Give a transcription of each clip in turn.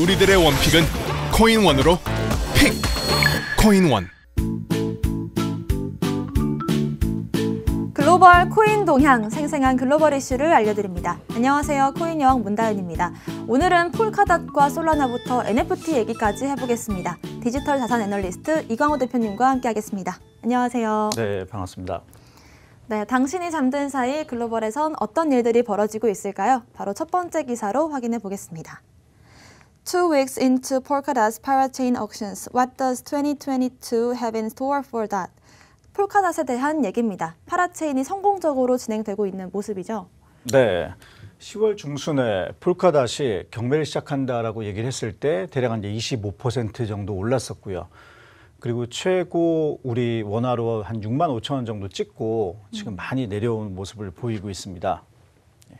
우리들의 원픽은 코인원으로 픽! 코인원 글로벌 코인 동향, 생생한 글로벌 이슈를 알려드립니다. 안녕하세요. 코인여왕 문다은입니다. 오늘은 폴카닷과 솔라나부터 NFT 얘기까지 해보겠습니다. 디지털 자산 애널리스트 이광호 대표님과 함께하겠습니다. 안녕하세요. 네, 반갑습니다. 네, 당신이 잠든 사이 글로벌에선 어떤 일들이 벌어지고 있을까요? 바로 첫 번째 기사로 확인해 보겠습니다. Two weeks into Polkadot's parachain auctions, what does 2022 have in store for that? 폴카닷에 대한 얘기입니다. 파라체인이 성공적으로 진행되고 있는 모습이죠. 네. 10월 중순에 폴카닷이 경매를 시작한다라고 얘기를 했을 때 대략 한 25% 정도 올랐었고요. 그리고 최고 우리 원화로 한 6만 5천 원 정도 찍고 지금 음. 많이 내려온 모습을 보이고 있습니다. 예.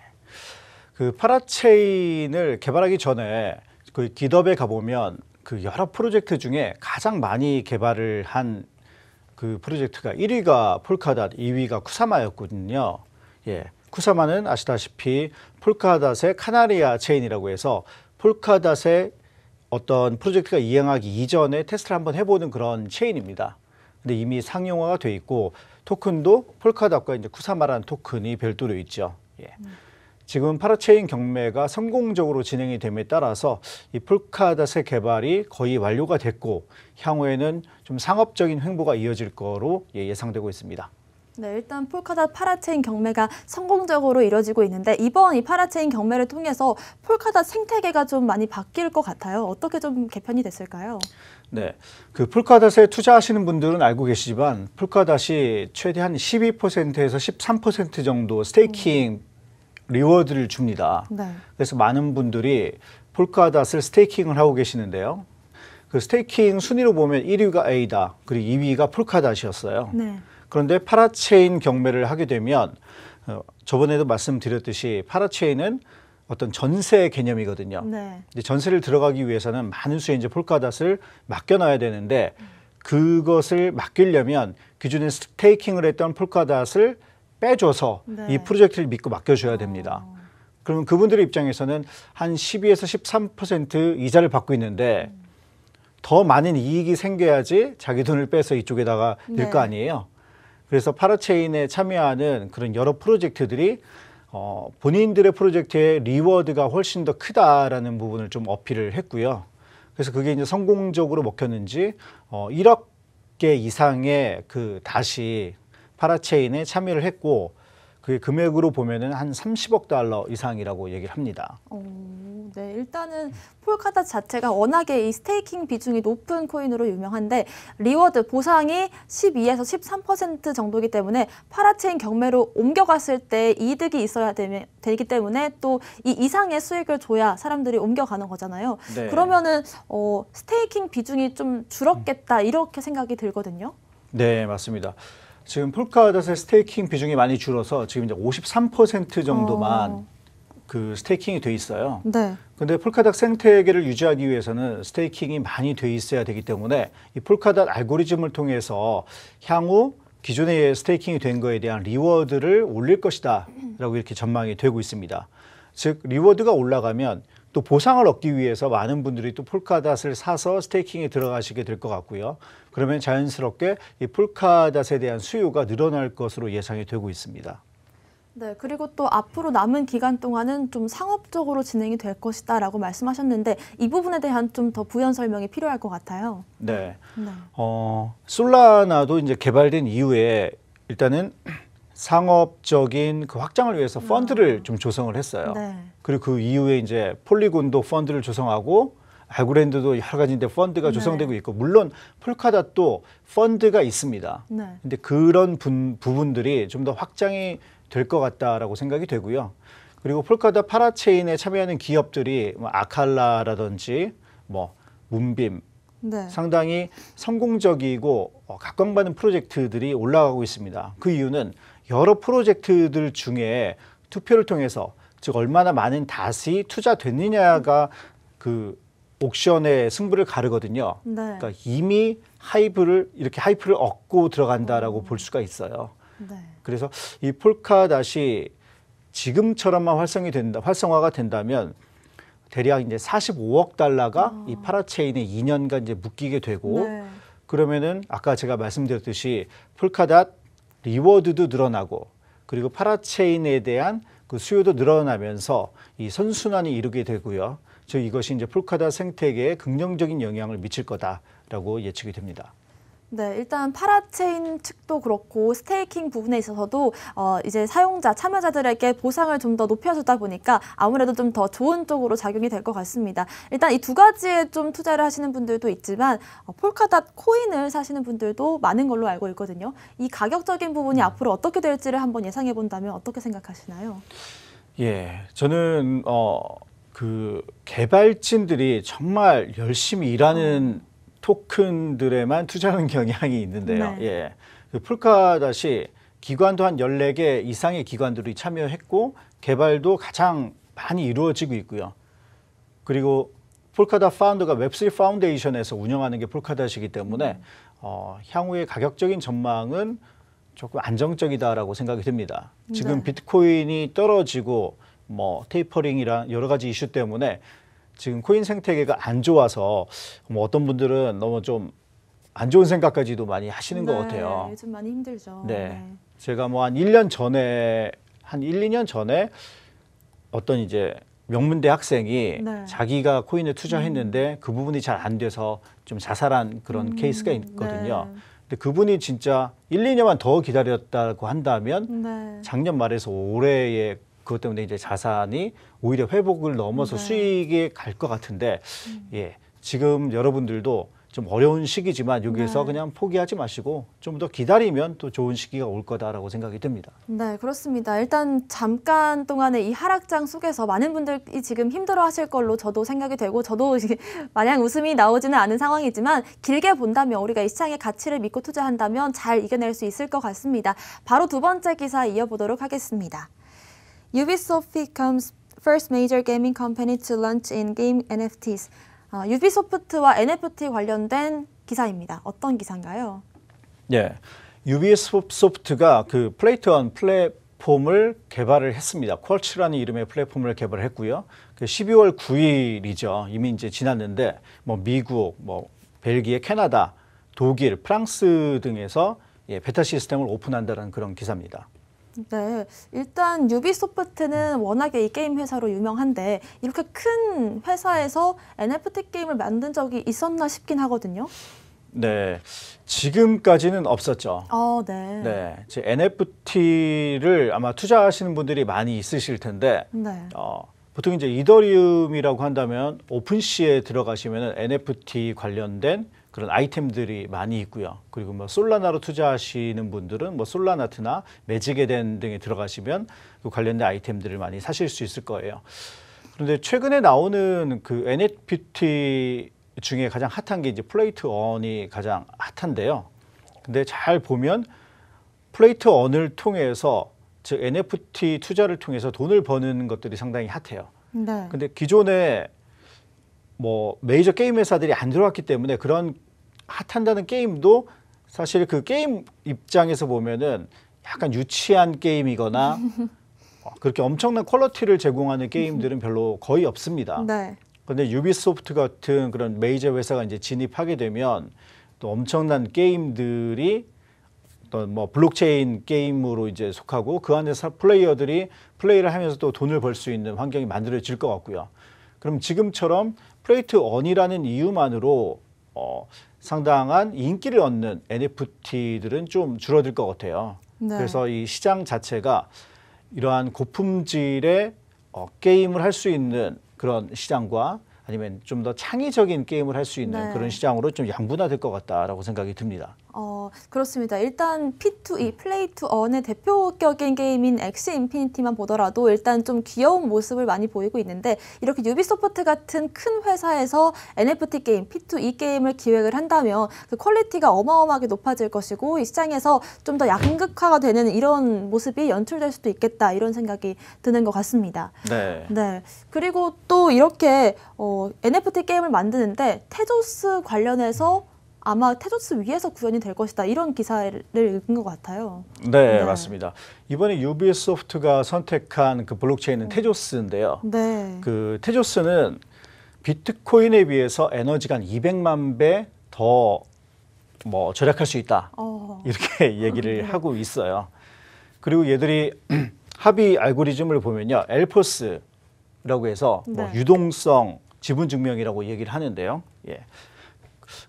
그 파라체인을 개발하기 전에 그기덥에 가보면 그 여러 프로젝트 중에 가장 많이 개발을 한 그 프로젝트가 1위가 폴카닷, 2위가 쿠사마였거든요. 예. 쿠사마는 아시다시피 폴카닷의 카나리아 체인이라고 해서 폴카닷의 어떤 프로젝트가 이행하기 이전에 테스트를 한번 해보는 그런 체인입니다. 근데 이미 상용화가 돼 있고 토큰도 폴카닷과 이제 쿠사마라는 토큰이 별도로 있죠. 예. 음. 지금 파라체인 경매가 성공적으로 진행이 됨에 따라서 이 풀카닷의 개발이 거의 완료가 됐고 향후에는 좀 상업적인 횡보가 이어질 거로 예, 예상되고 있습니다. 네, 일단 폴카닷 파라체인 경매가 성공적으로 이뤄지고 있는데 이번 이 파라체인 경매를 통해서 폴카닷 생태계가 좀 많이 바뀔 것 같아요. 어떻게 좀 개편이 됐을까요? 네, 그 폴카닷에 투자하시는 분들은 알고 계시지만 폴카닷이 최대 한 12%에서 13% 정도 스테이킹 음. 리워드를 줍니다. 네. 그래서 많은 분들이 폴카닷을 스테이킹을 하고 계시는데요. 그 스테이킹 순위로 보면 1위가 A다, 그리고 2위가 폴카닷이었어요. 네. 그런데 파라체인 경매를 하게 되면 어, 저번에도 말씀드렸듯이 파라체인은 어떤 전세 개념이거든요. 네. 이제 전세를 들어가기 위해서는 많은 수의 이제 폴카닷을 맡겨놔야 되는데 그것을 맡기려면 기존에 스테이킹을 했던 폴카닷을 빼줘서 네. 이 프로젝트를 믿고 맡겨줘야 됩니다. 어. 그러면 그분들의 입장에서는 한 12에서 13% 이자를 받고 있는데 음. 더 많은 이익이 생겨야지 자기 돈을 빼서 이쪽에다가 네. 넣거 아니에요. 그래서 파라체인에 참여하는 그런 여러 프로젝트들이 어, 본인들의 프로젝트의 리워드가 훨씬 더 크다라는 부분을 좀 어필을 했고요. 그래서 그게 이제 성공적으로 먹혔는지 어, 1억 개 이상의 그 다시 파라체인에 참여를 했고 그 금액으로 보면은 한 30억 달러 이상이라고 얘기를 합니다. 오, 네, 일단은 폴카다 자체가 워낙에 이 스테이킹 비중이 높은 코인으로 유명한데 리워드 보상이 12에서 13% 정도이기 때문에 파라체인 경매로 옮겨갔을 때 이득이 있어야 되, 되기 때문에 또 이 이상의 수익을 줘야 사람들이 옮겨가는 거잖아요. 네. 그러면은 어, 스테이킹 비중이 좀 줄었겠다 이렇게 생각이 들거든요. 네, 맞습니다. 지금 폴카닷의 스테이킹 비중이 많이 줄어서 지금 이제 53% 정도만 어. 그 스테이킹이 돼 있어요. 네. 근데 폴카닷 생태계를 유지하기 위해서는 스테이킹이 많이 돼 있어야 되기 때문에 이 폴카닷 알고리즘을 통해서 향후 기존의 스테이킹이 된 거에 대한 리워드를 올릴 것이다 라고 이렇게 전망이 되고 있습니다. 즉 리워드가 올라가면 또 보상을 얻기 위해서 많은 분들이 또 폴카닷을 사서 스테이킹에 들어가시게 될 것 같고요. 그러면 자연스럽게 이 폴카닷에 대한 수요가 늘어날 것으로 예상이 되고 있습니다. 네, 그리고 또 앞으로 남은 기간 동안은 좀 상업적으로 진행이 될 것이다라고 말씀하셨는데 이 부분에 대한 좀 더 부연 설명이 필요할 것 같아요. 네. 네. 어, 솔라나도 이제 개발된 이후에 일단은 상업적인 그 확장을 위해서 펀드를 음. 좀 조성을 했어요. 네. 그리고 그 이후에 이제 폴리곤도 펀드를 조성하고 알고랜드도 여러 가지 인데 펀드가 네. 조성되고 있고 물론 폴카닷도 펀드가 있습니다. 그런데 네. 그런 분, 부분들이 좀 더 확장이 될 것 같다라고 생각이 되고요. 그리고 폴카닷 파라체인에 참여하는 기업들이 뭐 아칼라라든지 뭐 문빔 네. 상당히 성공적이고 어, 각광받는 프로젝트들이 올라가고 있습니다. 그 이유는 여러 프로젝트들 중에 투표를 통해서 즉 얼마나 많은 다시 투자됐느냐가 그 옥션의 승부를 가르거든요. 네. 그러니까 이미 하이브를 이렇게 하이프를 얻고 들어간다라고 오. 볼 수가 있어요. 네. 그래서 이 폴카닷이 지금처럼만 활성이 된다, 활성화가 된다면 대략 이제 45억 달러가 아. 이 파라체인에 2년간 이제 묶이게 되고 네. 그러면은 아까 제가 말씀드렸듯이 폴카닷 리워드도 늘어나고 그리고 파라체인에 대한 그 수요도 늘어나면서 이 선순환이 이루게 되고요. 즉 이것이 이제 폴카다 생태계에 긍정적인 영향을 미칠 거다라고 예측이 됩니다. 네, 일단 파라체인 측도 그렇고 스테이킹 부분에 있어서도 어, 이제 사용자, 참여자들에게 보상을 좀 더 높여주다 보니까 아무래도 좀 더 좋은 쪽으로 작용이 될 것 같습니다. 일단 이 두 가지에 좀 투자를 하시는 분들도 있지만 어, 폴카닷 코인을 사시는 분들도 많은 걸로 알고 있거든요. 이 가격적인 부분이 음. 앞으로 어떻게 될지를 한번 예상해 본다면 어떻게 생각하시나요? 예, 저는 어, 그 개발진들이 정말 열심히 일하는 어. 토큰들에만 투자하는 경향이 있는데요. 네. 예. 그카닷이 기관도 한 14개 이상의 기관들이 참여했고 개발도 가장 많이 이루어지고 있고요. 그리고 폴카닷 파운드가 웹3 파운데이션에서 운영하는 게 폴카닷이기 때문에 음. 어, 향후의 가격적인 전망은 조금 안정적이다라고 생각이 듭니다. 지금 네. 비트코인이 떨어지고 뭐 테이퍼링이랑 여러 가지 이슈 때문에 지금 코인 생태계가 안 좋아서 뭐 어떤 분들은 너무 좀 안 좋은 생각까지도 많이 하시는 네, 것 같아요. 요즘 많이 힘들죠. 네. 네. 제가 뭐 한 1년 전에 한 1, 2년 전에 어떤 이제 명문대 학생이 네. 자기가 코인에 투자했는데 음. 그 부분이 잘 안 돼서 좀 자살한 그런 음. 케이스가 네. 있거든요. 네. 근데 그분이 진짜 1, 2년만 더 기다렸다고 한다면 네. 작년 말에서 올해의 그것 때문에 이제 자산이 오히려 회복을 넘어서 네. 수익이갈 것 같은데 음. 예 지금 여러분들도 좀 어려운 시기지만 여기에서 네. 그냥 포기하지 마시고 좀 더 기다리면 또 좋은 시기가 올 거다라고 생각이 듭니다. 네, 그렇습니다. 일단 잠깐 동안의 이 하락장 속에서 많은 분들이 지금 힘들어하실 걸로 저도 생각이 되고 저도 마냥 웃음이 나오지는 않은 상황이지만 길게 본다면 우리가 이 시장의 가치를 믿고 투자한다면 잘 이겨낼 수 있을 것 같습니다. 바로 두 번째 기사 이어보도록 하겠습니다. Ubisoft becomes first major gaming company to launch in game NFTs. 어, 유비소프트와 NFT 관련된 기사입니다. 어떤 기사인가요? 예, 유비소프트가 그 플레이트원 플랫폼을 개발을 했습니다. 퀄츠라는 이름의 플랫폼을 개발했고요. 그 12월 9일이죠. 이미 이제 지났는데 뭐 미국, 뭐 벨기에, 캐나다, 독일, 프랑스 등에서 예, 베타 시스템을 오픈한다는 그런 기사입니다. 네, 일단 유비소프트는 워낙에 이 게임 회사로 유명한데 이렇게 큰 회사에서 NFT 게임을 만든 적이 있었나 싶긴 하거든요. 네, 지금까지는 없었죠. 어, 네. 네, 즉 NFT를 아마 투자하시는 분들이 많이 있으실 텐데, 네. 어, 보통 이제 이더리움이라고 한다면 오픈시에 들어가시면 NFT 관련된 그런 아이템들이 많이 있고요. 그리고 뭐 솔라나로 투자하시는 분들은 뭐 솔라나트나 매직에덴 등에 들어가시면 그 관련된 아이템들을 많이 사실 수 있을 거예요. 그런데 최근에 나오는 그 NFT 중에 가장 핫한 게 이제 플레이트 언이 가장 핫한데요. 근데 잘 보면 플레이트 언을 통해서 즉 NFT 투자를 통해서 돈을 버는 것들이 상당히 핫해요. 네. 근데 기존에 뭐 메이저 게임 회사들이 안 들어왔기 때문에 그런 핫한다는 게임도 사실 그 게임 입장에서 보면은 약간 유치한 게임이거나 어, 그렇게 엄청난 퀄러티를 제공하는 게임들은 별로 거의 없습니다. 네. 근데 유비소프트 같은 그런 메이저 회사가 이제 진입하게 되면 또 엄청난 게임들이 어떤 뭐 블록체인 게임으로 이제 속하고 그 안에서 플레이어들이 플레이를 하면서 또 돈을 벌 수 있는 환경이 만들어질 것 같고요. 그럼 지금처럼 플레이트 언이라는 이유만으로 어, 상당한 인기를 얻는 NFT들은 좀 줄어들 것 같아요. 네. 그래서 이 시장 자체가 이러한 고품질의 어, 게임을 할 수 있는 그런 시장과 아니면 좀 더 창의적인 게임을 할 수 있는 네. 그런 시장으로 좀 양분화될 것 같다라고 생각이 듭니다. 어, 그렇습니다. 일단 P2E, 플레이 투 언의 대표격인 게임인 엑시 인피니티만 보더라도 일단 좀 귀여운 모습을 많이 보이고 있는데 이렇게 유비소프트 같은 큰 회사에서 NFT 게임, P2E 게임을 기획을 한다면 그 퀄리티가 어마어마하게 높아질 것이고 이 시장에서 좀 더 양극화가 되는 이런 모습이 연출될 수도 있겠다 이런 생각이 드는 것 같습니다. 네. 네. 그리고 또 이렇게 어, NFT 게임을 만드는데 테조스 관련해서 아마 테조스 위에서 구현이 될 것이다 이런 기사를 읽은 것 같아요. 네, 네. 맞습니다. 이번에 유비소프트가 선택한 그 블록체인은 네. 테조스인데요. 네. 그 테조스는 비트코인에 비해서 에너지가 200만 배 더 뭐 절약할 수 있다 어. 이렇게 얘기를 네. 하고 있어요. 그리고 얘들이 합의 알고리즘을 보면요, 엘포스라고 해서 뭐 네. 뭐 유동성, 지분 증명이라고 얘기를 하는데요. 예.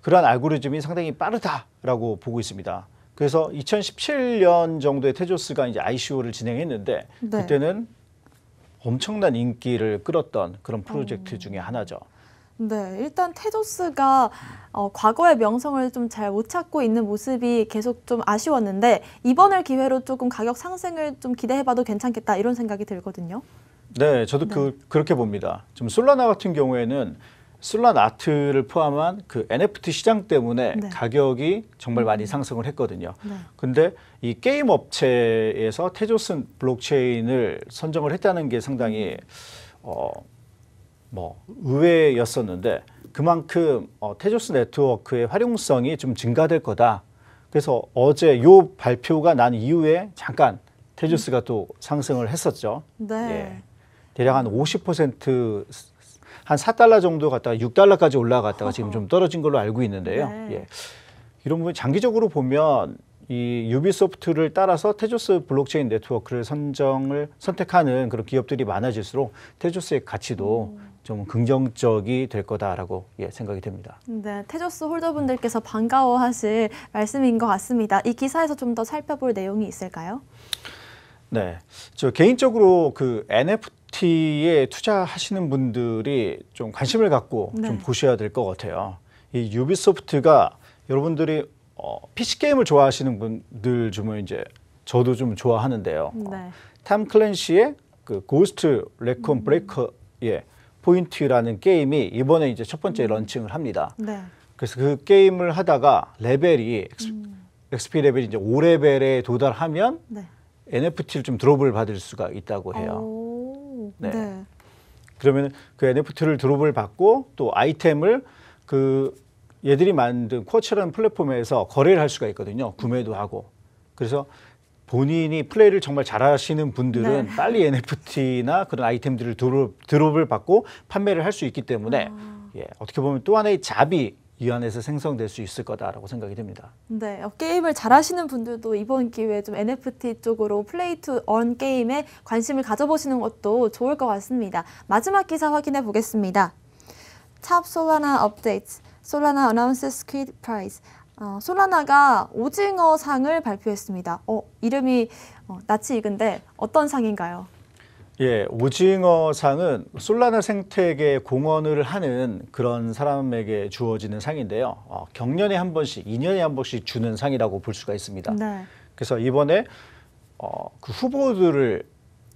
그러한 알고리즘이 상당히 빠르다라고 보고 있습니다. 그래서 2017년 정도에 테조스가 이제 ICO를 진행했는데 네. 그때는 엄청난 인기를 끌었던 그런 프로젝트 음. 중에 하나죠. 네, 일단 테조스가 어, 과거의 명성을 좀 잘 못 찾고 있는 모습이 계속 좀 아쉬웠는데 이번을 기회로 조금 가격 상승을 좀 기대해봐도 괜찮겠다 이런 생각이 들거든요. 네, 저도 그, 네. 그, 그렇게 봅니다. 지 솔라나 같은 경우에는 슬란 아트를 포함한 그 NFT 시장 때문에 네. 가격이 정말 많이 음. 상승을 했거든요. 네. 근데 이 게임 업체에서 테조슨 블록체인을 선정을 했다는 게 상당히 어뭐 의외였었는데 그만큼 어, 테조스 네트워크의 활용성이 좀 증가될 거다. 그래서 어제 요 발표가 난 이후에 잠깐 테조스가 음. 또 상승을 했었죠. 네. 예. 대략 한50% 한 4달러 정도 갔다가 6달러까지 올라갔다가 지금 좀 떨어진 걸로 알고 있는데요. 네. 예. 이런 부분 장기적으로 보면 이 유비소프트를 따라서 테조스 블록체인 네트워크를 선정을 선택하는 그런 기업들이 많아질수록 테조스의 가치도 음. 좀 긍정적이 될 거다라고 예, 생각이 됩니다. 네, 테조스 홀더분들께서 반가워하실 말씀인 것 같습니다. 이 기사에서 좀 더 살펴볼 내용이 있을까요? 네, 저 개인적으로 그 NFT ET에 투자하시는 분들이 좀 관심을 갖고 네. 좀 보셔야 될 것 같아요. 이 유비소프트가 여러분들이 어, PC 게임을 좋아하시는 분들 중에 이제 저도 좀 좋아하는데요. 네. 어, 탐 클랜시의 그 고스트 레콘 음. 브레이커의 포인트라는 게임이 이번에 이제 첫 번째 음. 런칭을 합니다. 네. 그래서 그 게임을 하다가 레벨이 음. XP 레벨이 이제 5레벨에 도달하면 네. NFT를 좀 드롭을 받을 수가 있다고 해요. 오. 네. 네. 그러면 그 NFT를 드롭을 받고 또 아이템을 그 얘들이 만든 코치라는 플랫폼에서 거래를 할 수가 있거든요. 구매도 하고. 그래서 본인이 플레이를 정말 잘하시는 분들은 네. 빨리 NFT나 그런 아이템들을 드롭, 드롭을 받고 판매를 할 수 있기 때문에 아. 예, 어떻게 보면 또 하나의 잡이 이 안에서 생성될 수 있을 거다라고 생각이 됩니다. 네, 어, 게임을 잘하시는 분들도 이번 기회에 좀 NFT 쪽으로 플레이 투 언 게임에 관심을 가져보시는 것도 좋을 것 같습니다. 마지막 기사 확인해 보겠습니다. 탑 솔라나 업데이트, 솔라나 어나운스 스퀴드 프라이즈. 어, 솔라나가 오징어 상을 발표했습니다. 어, 이름이 어, 낯이 익은데 어떤 상인가요? 예, 오징어상은 솔라나 생태계 공헌을 하는 그런 사람에게 주어지는 상인데요. 어, 경년에 한 번씩, 2년에 한 번씩 주는 상이라고 볼 수가 있습니다. 네. 그래서 이번에 어, 그 후보들을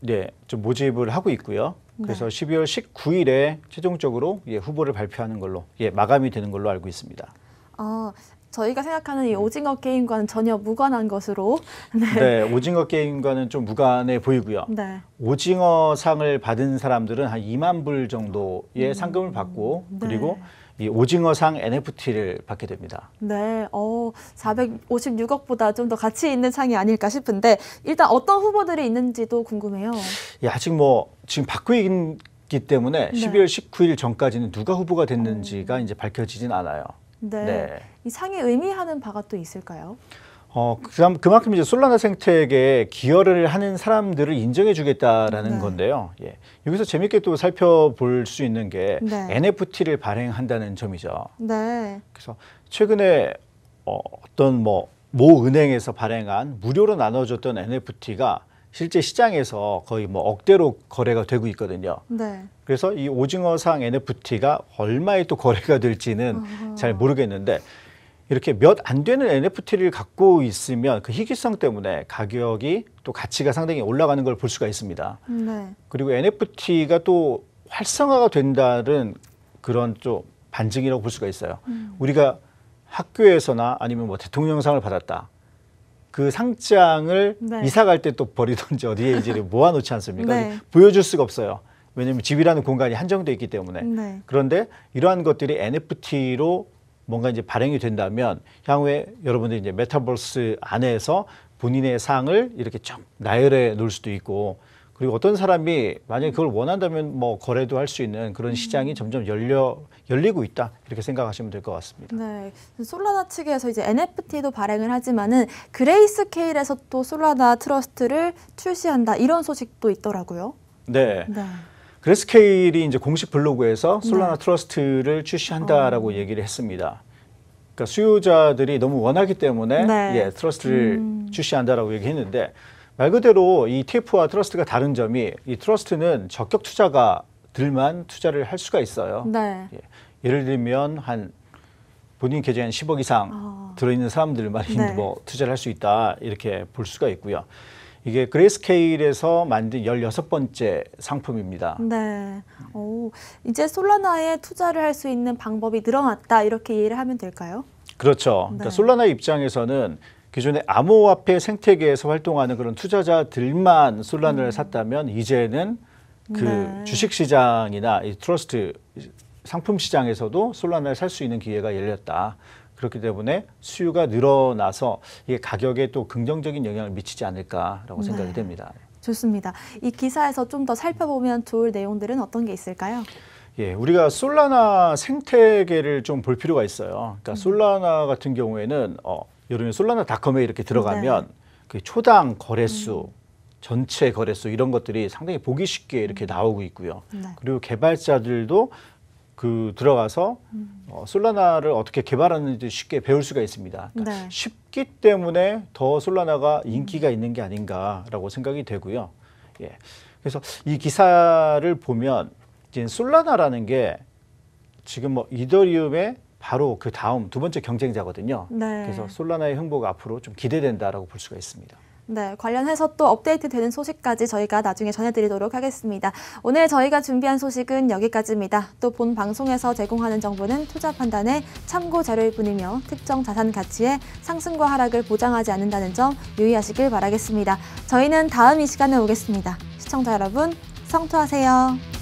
예, 좀 모집을 하고 있고요. 그래서 네. 12월 19일에 최종적으로 예, 후보를 발표하는 걸로 예, 마감이 되는 걸로 알고 있습니다. 어, 저희가 생각하는 이 음. 오징어 게임과는 전혀 무관한 것으로. 네, 네 오징어 게임과는 좀 무관해 보이고요. 네. 오징어 상을 받은 사람들은 한 2만 불 정도의 음. 상금을 받고 네. 그리고 이 오징어상 NFT를 받게 됩니다. 네, 어, 456억보다 좀 더 가치 있는 상이 아닐까 싶은데 일단 어떤 후보들이 있는지도 궁금해요. 예, 아직 뭐 지금 바고 있기 때문에 네. 12월 19일 전까지는 누가 후보가 됐는지가 음. 이제 밝혀지진 않아요. 네. 네. 이 상이 의미하는 바가 또 있을까요? 어, 그만큼 이제 솔라나 생태계에 기여를 하는 사람들을 인정해 주겠다라는 네. 건데요. 예. 여기서 재밌게 또 살펴볼 수 있는 게 네. NFT를 발행한다는 점이죠. 네. 그래서 최근에 어, 어떤 뭐 모 은행에서 발행한 무료로 나눠줬던 NFT가 실제 시장에서 거의 뭐 억대로 거래가 되고 있거든요. 네. 그래서 이 오징어상 NFT가 얼마에 또 거래가 될지는 어허. 잘 모르겠는데 이렇게 몇 안 되는 NFT를 갖고 있으면 그 희귀성 때문에 가격이 또 가치가 상당히 올라가는 걸 볼 수가 있습니다. 네. 그리고 NFT가 또 활성화가 된다는 그런 좀 반증이라고 볼 수가 있어요. 음. 우리가 학교에서나 아니면 뭐 대통령상을 받았다. 그 상장을 네. 이사 갈 때 또 버리던지 어디에 이제 모아놓지 않습니까? 네. 보여줄 수가 없어요. 왜냐하면 집이라는 공간이 한정돼 있기 때문에. 네. 그런데 이러한 것들이 NFT로 뭔가 이제 발행이 된다면 향후에 여러분들이 이제 메타버스 안에서 본인의 상을 이렇게 쭉 나열해 놓을 수도 있고 그리고 어떤 사람이 만약에 그걸 원한다면 뭐 거래도 할 수 있는 그런 음. 시장이 점점 열려 열리고 있다 이렇게 생각하시면 될 것 같습니다. 네, 솔라나 측에서 이제 NFT도 발행을 하지만은 그레이스케일에서 또 솔라나 트러스트를 출시한다 이런 소식도 있더라고요. 네. 네. 그레스케일이 이제 공식 블로그에서 솔라나 네. 트러스트를 출시한다라고 어. 얘기를 했습니다. 그러니까 수요자들이 너무 원하기 때문에 네. 예, 트러스트를 음. 출시한다라고 얘기했는데 말 그대로 이 TF와 트러스트가 다른 점이 이 트러스트는 적격 투자가들만 투자를 할 수가 있어요. 네. 예. 를 들면 한 본인 계좌에 10억 이상 어. 들어있는 사람들만 네. 뭐 투자를 할 수 있다 이렇게 볼 수가 있고요. 이게 그레이스케일에서 만든 열여 번째 상품입니다. 네. 오, 이제 솔라나에 투자를 할 수 있는 방법이 늘어났다 이렇게 이해를 하면 될까요? 그렇죠. 그러니까 네. 그러니까 솔라나 입장에서는 기존의 암호화폐 생태계에서 활동하는 그런 투자자들만 솔란을 음. 샀다면 이제는 그 네. 주식시장이나 이 트러스트 상품 시장에서도 솔란을살수 있는 기회가 열렸다. 그렇기 때문에 수요가 늘어나서 이게 가격에 또 긍정적인 영향을 미치지 않을까라고 네. 생각이 됩니다. 좋습니다. 이 기사에서 좀 더 살펴보면 좋을 내용들은 어떤 게 있을까요? 예, 우리가 솔라나 생태계를 좀 볼 필요가 있어요. 그러니까 솔라나 음. 같은 경우에는 어, 여름에 솔라나닷컴에 이렇게 들어가면 네. 그 초당 거래수 음. 전체 거래수 이런 것들이 상당히 보기 쉽게 이렇게 나오고 있고요. 네. 그리고 개발자들도 그 들어가서 음. 어, 솔라나를 어떻게 개발하는지 쉽게 배울 수가 있습니다. 그러니까 네. 쉽기 때문에 더 솔라나가 인기가 음. 있는 게 아닌가라고 생각이 되고요. 예. 그래서 이 기사를 보면 이제 솔라나라는 게 지금 뭐 이더리움의 바로 그 다음 두 번째 경쟁자거든요. 네. 그래서 솔라나의 행보가 앞으로 좀 기대된다라고 볼 수가 있습니다. 네, 관련해서 또 업데이트되는 소식까지 저희가 나중에 전해드리도록 하겠습니다. 오늘 저희가 준비한 소식은 여기까지입니다. 또 본 방송에서 제공하는 정보는 투자 판단의 참고 자료일 뿐이며 특정 자산 가치의 상승과 하락을 보장하지 않는다는 점 유의하시길 바라겠습니다. 저희는 다음 이 시간에 오겠습니다. 시청자 여러분, 성투하세요.